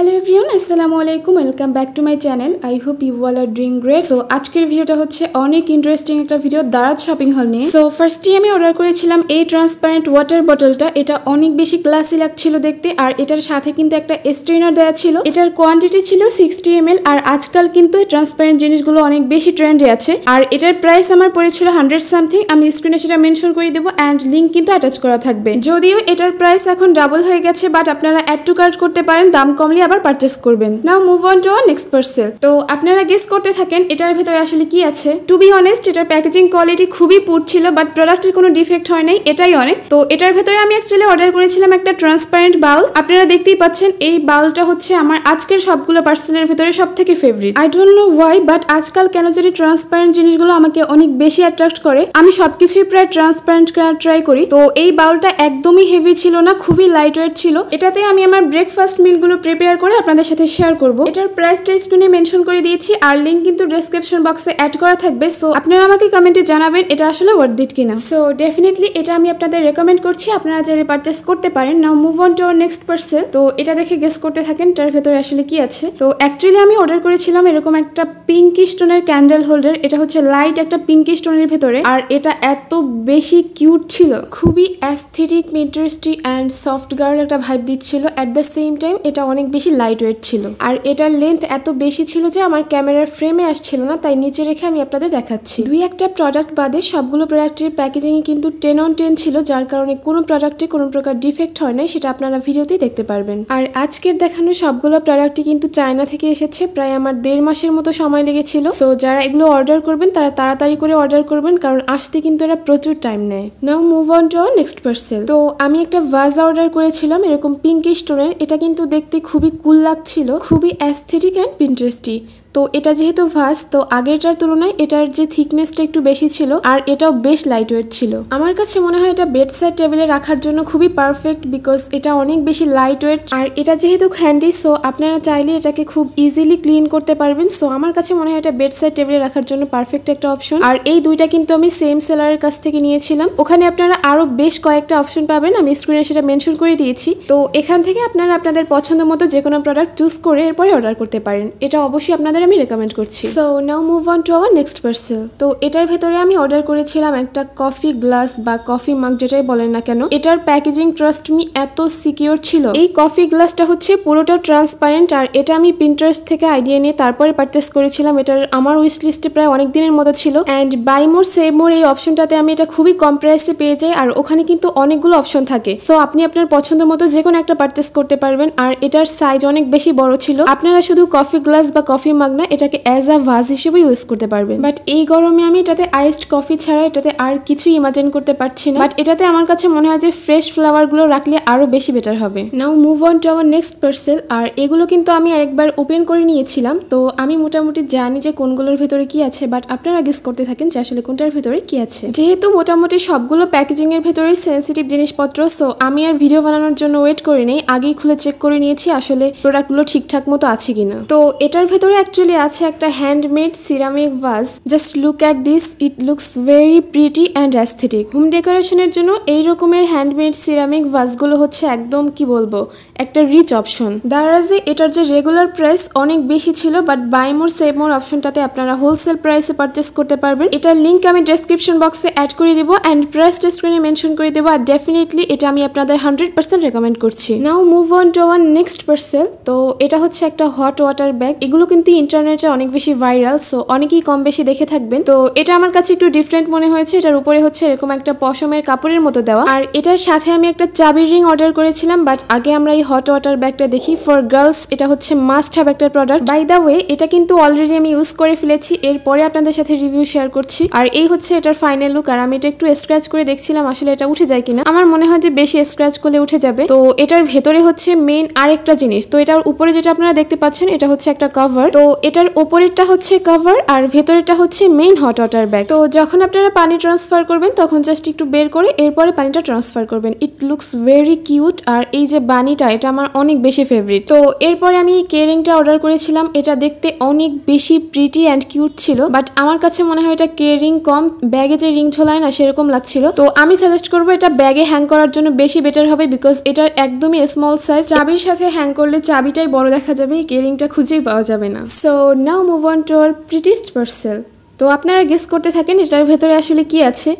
hello everyone আসসালামু আলাইকুম welcome back to my channel I hope you all are doing great so আজকের ভিডিওটা হচ্ছে অনেক ইন্টারেস্টিং একটা ভিডিও দারাজ শপিং হল নিয়ে সো ফার্স্টে আমি অর্ডার করেছিলাম এই ট্রান্সপারেন্ট ওয়াটার বটলটা এটা অনেক বেশি ক্লাসি লাগছিল দেখতে আর এটার সাথে কিন্তু একটা স্ট্রেনার দেওয়া ছিল এটার কোয়ান্টিটি ছিল সিক্সটি এম আর আজকাল কিন্তু ট্রান্সপারেন্ট জিনিসগুলো অনেক বেশি ট্রেন্ডে আছে আর এটার প্রাইস আমার পড়েছিল হান্ড্রেড সামথিং আমি স্ক্রিনে সেটা মেনশন করে দেবো অ্যান্ড লিঙ্ক কিন্তু অ্যাটাচ করা থাকবে যদিও এটার প্রাইস এখন ডাবল হয়ে গেছে বাট আপনারা অ্যাড টু কার্ড করতে পারেন দাম কমলে আবার পারচেস করবেন now move on to next parcel তো আপনারা গেস করতে থাকেন এটার ভেতরে আসলে কি আছে টু বি অনেস্ট এটার প্যাকেজিং কোয়ালিটি খুবই পুর ছিল বাট প্রোডাক্টের কোনো ডিফেক্ট হয় নাই এটাই অনেক তো এটার ভেতরে আমি অ্যাকচুয়ালি অর্ডার করেছিলাম একটা ট্রান্সপারেন্ট বাউল আপনারা দেখতেই পাচ্ছেন এই বাউলটা হচ্ছে আমার আজকের সবগুলো পার্সেলের ভেতরে সব থেকে favourite I don't know why but আজকাল কেন যদি ট্রান্সপারেন্ট জিনিসগুলো আমাকে অনেক বেশি অ্যাট্রাক্ট করে আমি সবকিছুই প্রায় ট্রান্সপারেন্ট করার ট্রাই করি তো এই বাউলটা একদমই হেভি ছিল না খুবই লাইট ওয়েট ছিল এটাতে আমি আমার ব্রেকফাস্ট মিলগুলো প্রিপেয়ার করে আপনাদের সাথে শেয়ার করব এটার প্রাইসটা স্ক্রিনে মেনশন করে দিয়েছি আর লিঙ্ক কিন্তু ডিসক্রিপশন বক্সে অ্যাড করা থাকবে সো আপনারা আমাকে কমেন্টে জানাবেন এটা আসলে ওয়ার্থ ইট কিনা সো ডেফিনেটলি এটা আমি আপনাদের রেকমেন্ড করছি আপনারা যারা পারচেস করতে পারেন now move on to next parcel তো এটা দেখে গেস করতে থাকেন এটার ভেতরে আসলে কি আছে তো অ্যাকচুয়ালি আমি অর্ডার করেছিলাম এরকম একটা পিঙ্কি স্টোনের ক্যান্ডেল হোল্ডার এটা হচ্ছে লাইট একটা পিঙ্কি স্টোনের ভেতরে আর এটা এত বেশি কিউট ছিল খুবই অ্যাস্থেটিক মিন্টারেস্টি অ্যান্ড সফট গার্ল একটা ভাইব দিচ্ছিল অ্যাট দ্য সেম টাইম এটা অনেক বেশি বেশি লাইট ওয়েট ছিল আর এটার লেন্থ এত বেশি ছিল যে আমার ক্যামেরার ফ্রেমে আসছিল না তাই নিচে রেখে আমি আপনাদের দেখাচ্ছি দুই একটা প্রোডাক্ট বাদে সবগুলো প্রোডাক্টের প্যাকেজিংয়ে কিন্তু টেন অন টেন ছিল যার কারণে কোনো প্রোডাক্টে কোনো প্রকার ডিফেক্ট হয় না সেটা আপনারা ভিডিওতেই দেখতে পারবেন আর আজকের দেখানো সবগুলো প্রোডাক্টই কিন্তু চায়না থেকে এসেছে প্রায় আমার দেড় মাসের মতো সময় লেগেছিল সো যারা এগুলো অর্ডার করবেন তারা তাড়াতাড়ি করে অর্ডার করবেন কারণ আসতে কিন্তু এরা প্রচুর টাইম নেয় now move on to next parcel তো আমি একটা ভাজ অর্ডার করেছিলাম এরকম পিঙ্কি স্টোনের এটা কিন্তু দেখতে খুবই কুল লাগছিল খুবই অ্যাস্থেটিক অ্যান্ড পিন্টারেস্টি তো এটা যেহেতু ভাস তো আগেরটার তুলনায় এটার যে থিকনেসটা একটু বেশি ছিল আর এটাও বেশ লাইট ওয়েট ছিল আমার কাছে মনে হয় এটা বেড সাইড টেবিলে রাখার জন্য খুবই পারফেক্ট বিকজ এটা অনেক বেশি লাইট ওয়েট আর এটা যেহেতু হ্যান্ডি সো আপনারা চাইলে এটাকে খুব ইজিলি ক্লিন করতে পারবেন সো আমার কাছে মনে হয় এটা বেড সাইড টেবিলে রাখার জন্য পারফেক্ট একটা অপশন আর এই দুইটা কিন্তু আমি সেম সেলারের কাছ থেকে নিয়েছিলাম ওখানে আপনারা আরও বেশ কয়েকটা অপশন পাবেন আমি স্ক্রিনে সেটা মেনশন করে দিয়েছি তো এখান থেকে আপনারা আপনাদের পছন্দ মতো যে কোনো প্রোডাক্ট চুজ করে এরপরে অর্ডার করতে পারেন এটা অবশ্যই আপনাদের আমি রেকমেন্ড করছি so now move on to our next parcel তো এটার ভেতরে আমি অর্ডার করেছিলাম একটা কফি গ্লাস বা কফি মাগ যেটাই বলেন না কেন এটার প্যাকেজিং ট্রাস্ট মি এত সিকিওর ছিল এই কফি গ্লাসটা হচ্ছে পুরোটা ট্রান্সপারেন্ট আর এটা আমি প্রিন্টার্স থেকে আইডিয়া নিয়ে তারপরে পারচেস করেছিলাম এটার আমার উইশ লিস্টে প্রায় অনেক দিনের মতো ছিল and buy more save more এই অপশনটাতে আমি এটা খুবই কম প্রাইসে পেয়ে যাই আর ওখানে কিন্তু অনেকগুলো অপশন থাকে সো আপনি আপনার পছন্দ মতো যে কোনো একটা পারচেস করতে পারবেন আর এটার সাইজ অনেক বেশি বড় ছিল আপনারা শুধু কফি গ্লাস বা কফি মাগ না এটাকে অ্যাজ আ ভাজ হিসেবে ইউজ করতে পারবেন বাট এই গরমে আমি এটাতে আইসড কফি ছাড়া এটাতে আর কিছু ইমাজিন করতে পারছি না বাট এটাতে আমার কাছে মনে হয় যে ফ্রেশ ফ্লাওয়ারগুলো রাখলে আরও বেশি বেটার হবে নাও মুভ অন টু আমার নেক্সট পার্সেল আর এগুলো কিন্তু আমি আরেকবার ওপেন করে নিয়েছিলাম তো আমি মোটামুটি জানি যে কোনগুলোর ভেতরে কি আছে বাট আপনারা গেস করতে থাকেন যে আসলে কোনটার ভেতরে কি আছে যেহেতু মোটামুটি সবগুলো প্যাকেজিংয়ের ভেতরে সেন্সিটিভ জিনিসপত্র সো আমি আর ভিডিও বানানোর জন্য ওয়েট করে নেই আগেই খুলে চেক করে নিয়েছি আসলে প্রোডাক্টগুলো ঠিকঠাক মতো আছে কিনা তো এটার ভেতরে একটা অ্যাকচুয়ালি আছে একটা handmade ceramic vase just look at this it looks very pretty and aesthetic home ডেকোরেশনের জন্য এই রকমের হ্যান্ডমেড সিরামিক ভাসগুলো হচ্ছে একদম কি বলবো একটা রিচ অপশন দারাজে এটার যে রেগুলার প্রাইস অনেক বেশি ছিল but buy more save more অপশনটাতে আপনারা হোলসেল প্রাইসে পারচেস করতে পারবেন এটার লিঙ্ক আমি ডেসক্রিপশন বক্সে অ্যাড করে দেবো অ্যান্ড প্রাইস স্ক্রিনে মেনশন করে দেবো আর ডেফিনেটলি এটা আমি আপনাদের হান্ড্রেড পার্সেন্ট রেকমেন্ড করছি now move on to our next parcel তো এটা হচ্ছে একটা হট ওয়াটার ব্যাগ এগুলো কিন্তু ইন্টারনেটে অনেক বেশি ভাইরাল সো অনেকেই কম বেশি দেখে থাকবেন তো এটা আমার কাছে একটু ডিফারেন্ট মনে হয়েছে এটার উপরে হচ্ছে এরকম একটা পশমের কাপড়ের মতো দেওয়া আর এটার সাথে আমি একটা চাবির রিং অর্ডার করেছিলাম বাট আগে আমরা এই হট ওয়াটার ব্যাগটা দেখি ফর গার্লস এটা হচ্ছে মাস্ট হ্যাভ একটা প্রোডাক্ট বাই দ্য ওয়ে এটা কিন্তু অলরেডি আমি ইউজ করে ফেলেছি এরপরে আপনাদের সাথে রিভিউ শেয়ার করছি আর এই হচ্ছে এটার ফাইনাল লুক আর আমি এটা একটু স্ক্র্যাচ করে দেখছিলাম আসলে এটা উঠে যায় কিনা আমার মনে হয় যে বেশি স্ক্র্যাচ করলে উঠে যাবে তো এটার ভেতরে হচ্ছে মেন আরেকটা জিনিস তো এটার উপরে যেটা আপনারা দেখতে পাচ্ছেন এটা হচ্ছে একটা কভার তো এটার ওপরেরটা হচ্ছে কভার আর ভেতরেরটা হচ্ছে মেইন হট ওয়াটার ব্যাগ তো যখন আপনারা পানি ট্রান্সফার করবেন তখন জাস্ট একটু বের করে এরপরে পানিটা ট্রান্সফার করবেন ইট লুকস ভেরি কিউট আর এই যে বানিটা এটা আমার অনেক বেশি ফেভারিট তো এরপরে আমি কেয়ারিংটা অর্ডার করেছিলাম এটা দেখতে অনেক বেশি প্রিটি অ্যান্ড কিউট ছিল বাট আমার কাছে মনে হয় এটা কেয়ারিং কম ব্যাগে যে রিং ঝোলায় না সেরকম লাগছিল তো আমি সাজেস্ট করবো এটা ব্যাগে হ্যাং করার জন্য বেশি বেটার হবে বিকজ এটার একদমই স্মল সাইজ চাবির সাথে হ্যাং করলে চাবিটাই বড় দেখা যাবে কেয়ারিংটা খুঁজেই পাওয়া যাবে না so so now move on to our prettiest parcel তো আপনারা গেস করতে থাকেন এটার ভেতরে আসলে কি আছে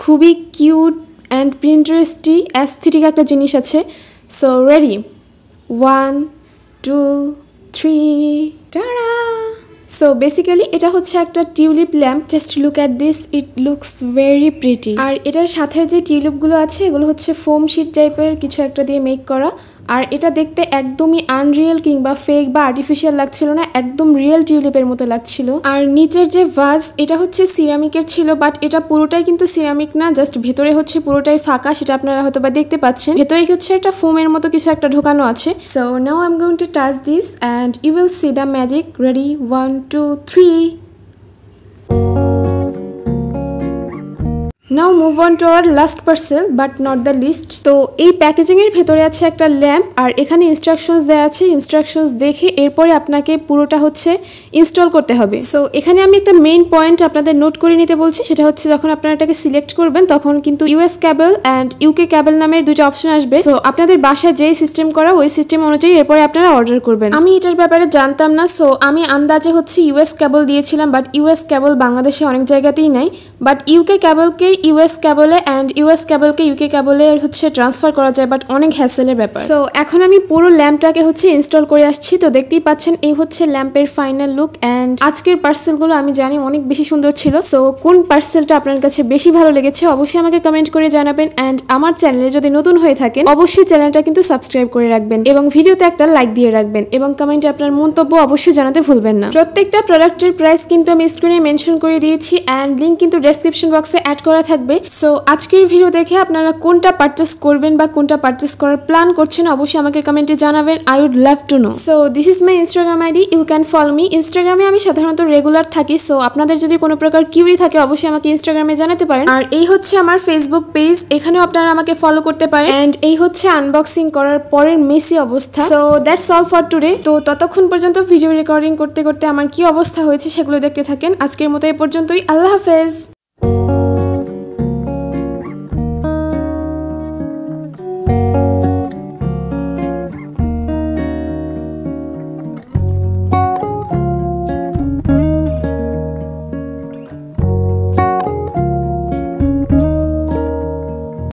খুবই কিউট অ্যান্ড প্রিন্টারেস্টি অ্যাস্থেটিক একটা জিনিস আছে so ready one two three টারা সো বেসিক্যালি এটা হচ্ছে একটা tulip lamp just look at this it looks very pretty আর এটার সাথে যে টিউলিপগুলো আছে এগুলো হচ্ছে ফোম শিট টাইপের কিছু একটা দিয়ে মেক করা আর এটা দেখতে একদমই আনরিয়েল কিংবা ফেক বা আর্টিফিশিয়াল লাগছিল না একদম রিয়েল টিউলিপের মতো লাগছিল আর নিচের যে ভাজ এটা হচ্ছে সিরামিকের ছিল বাট এটা পুরোটাই কিন্তু সিরামিক না জাস্ট ভেতরে হচ্ছে পুরোটাই ফাঁকা সেটা আপনারা হয়তো বা দেখতে পাচ্ছেন ভেতরে হচ্ছে একটা ফোমের মতো কিছু একটা ঢোকানো আছে so now I am going to touch this and you will see the magic ready one two three now move on to our last parcel but not the least তো এই প্যাকেজিংয়ের ভেতরে আছে একটা ল্যাম্প আর এখানে ইনস্ট্রাকশনস দেওয়া আছে instructions দেখে এরপরে আপনাকে পুরোটা হচ্ছে ইনস্টল করতে হবে সো এখানে আমি একটা মেইন পয়েন্ট আপনাদের নোট করে নিতে বলছি সেটা হচ্ছে যখন আপনারা এটাকে সিলেক্ট করবেন তখন কিন্তু US cable and UK cable নামের দুটো অপশন আসবে সো আপনাদের বাসায় যেই সিস্টেম করা ওই সিস্টেম অনুযায়ী এরপরে আপনারা অর্ডার করবেন আমি এটার ব্যাপারে জানতাম না সো আমি আন্দাজে হচ্ছে ইউএস ক্যাবল দিয়েছিলাম বাট ইউএস ক্যাবল বাংলাদেশে অনেক জায়গাতেই নাই বাট ইউকে ক্যাবলকে ইউএস ক্যাবলে অ্যান্ড ইউএস ক্যাবলকে ইউকে ক্যাবলে হচ্ছে ট্রান্সফার করা যায় বাট অনেক হ্যাসেলের ব্যাপার সো এখন আমি পুরো ল্যাম্পটাকে হচ্ছে ইনস্টল করে আসছি তো দেখতেই পাচ্ছেন এই হচ্ছে ল্যাম্পের ফাইনাল লুক অ্যান্ড অ্যান্ড আজকের পার্সেলগুলো আমি জানি অনেক বেশি সুন্দর ছিল সো কোন পার্সেলটা আপনার কাছে বেশি ভালো লেগেছে অবশ্যই আমাকে কমেন্ট করে জানাবেন অ্যান্ড আমার চ্যানেলে যদি নতুন হয়ে থাকেন অবশ্যই চ্যানেলটা কিন্তু সাবস্ক্রাইব করে রাখবেন এবং ভিডিওতে একটা লাইক দিয়ে রাখবেন এবং কমেন্টে আপনার মন্তব্য অবশ্যই জানাতে ভুলবেন না প্রত্যেকটা প্রোডাক্টের প্রাইস কিন্তু আমি স্ক্রিনে মেনশন করে দিয়েছি অ্যান্ড লিঙ্ক কিন্তু ডেসক্রিপশন বক্সে অ্যাড করা থাকবে সো আজকের ভিডিও দেখে আপনারা কোনটা পারচেস করবেন বা কোনটা পারচেস করার প্ল্যান করছেন অবশ্যই আমাকে কমেন্টে জানাবেন I would love to know so this is my Instagram ID you can follow me ইনস্টাগ্রামে আমি সাধারণত রেগুলার থাকি সো আপনাদের যদি কোনো প্রকার কিউরি থাকে অবশ্যই আমাকে ইনস্টাগ্রামে জানাতে পারেন আর এই হচ্ছে আমার ফেসবুক পেজ এখানেও আপনারা আমাকে ফলো করতে পারেন অ্যান্ড এই হচ্ছে আনবক্সিং করার পরের মেসি অবস্থা so that's all for today তো ততক্ষণ পর্যন্ত ভিডিও রেকর্ডিং করতে করতে আমার কি অবস্থা হয়েছে সেগুলো দেখতে থাকেন আজকের মতো এ পর্যন্তই আল্লাহ হাফেজ